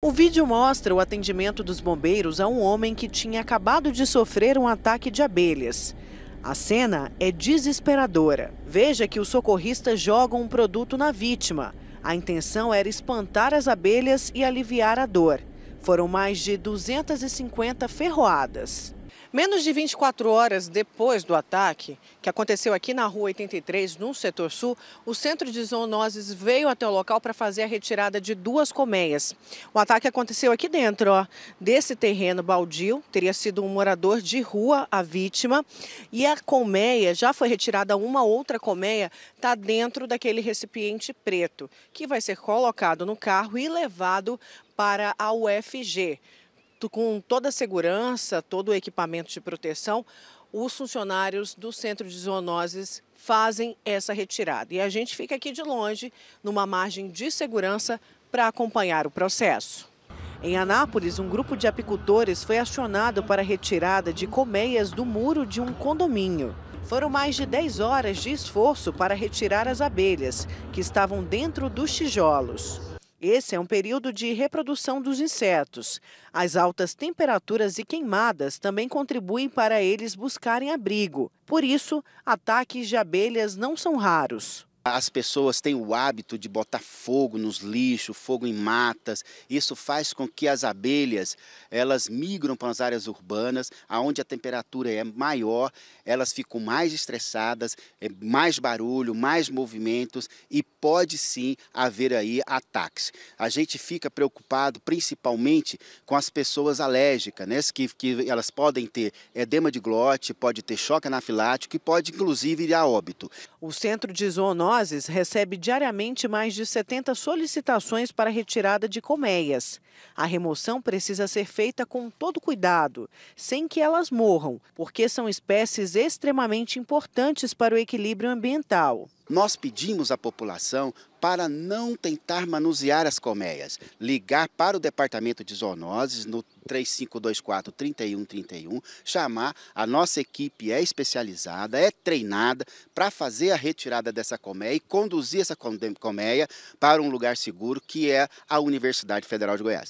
O vídeo mostra o atendimento dos bombeiros a um homem que tinha acabado de sofrer um ataque de abelhas. A cena é desesperadora. Veja que os socorristas jogam um produto na vítima. A intenção era espantar as abelhas e aliviar a dor. Foram mais de 250 ferroadas. Menos de 24 horas depois do ataque, que aconteceu aqui na Rua 83, no setor sul, o Centro de Zoonoses veio até o local para fazer a retirada de duas colmeias. O ataque aconteceu aqui dentro, ó, desse terreno baldio. Teria sido um morador de rua a vítima. E a colmeia, já foi retirada uma outra colmeia, está dentro daquele recipiente preto, que vai ser colocado no carro e levado para a UFG com toda a segurança, todo o equipamento de proteção, os funcionários do centro de zoonoses fazem essa retirada. E a gente fica aqui de longe, numa margem de segurança, para acompanhar o processo. Em Anápolis, um grupo de apicultores foi acionado para a retirada de colmeias do muro de um condomínio. Foram mais de 10 horas de esforço para retirar as abelhas, que estavam dentro dos tijolos. Esse é um período de reprodução dos insetos. As altas temperaturas e queimadas também contribuem para eles buscarem abrigo. Por isso, ataques de abelhas não são raros. As pessoas têm o hábito de botar fogo nos lixos, fogo em matas. Isso faz com que as abelhas elas migram para as áreas urbanas, aonde a temperatura é maior, elas ficam mais estressadas, é mais barulho, mais movimentos e pode sim haver aí ataques. A gente fica preocupado principalmente com as pessoas alérgicas, né? Que, que elas podem ter edema de glote, pode ter choque anafilático e pode inclusive ir a óbito. O Centro de Zoonose Nozes recebe diariamente mais de 70 solicitações para retirada de colmeias. A remoção precisa ser feita com todo cuidado, sem que elas morram, porque são espécies extremamente importantes para o equilíbrio ambiental. Nós pedimos à população para não tentar manusear as colmeias, ligar para o departamento de zoonoses no 3524 3131, chamar a nossa equipe é especializada, é treinada para fazer a retirada dessa colmeia e conduzir essa colmeia para um lugar seguro que é a Universidade Federal de Goiás.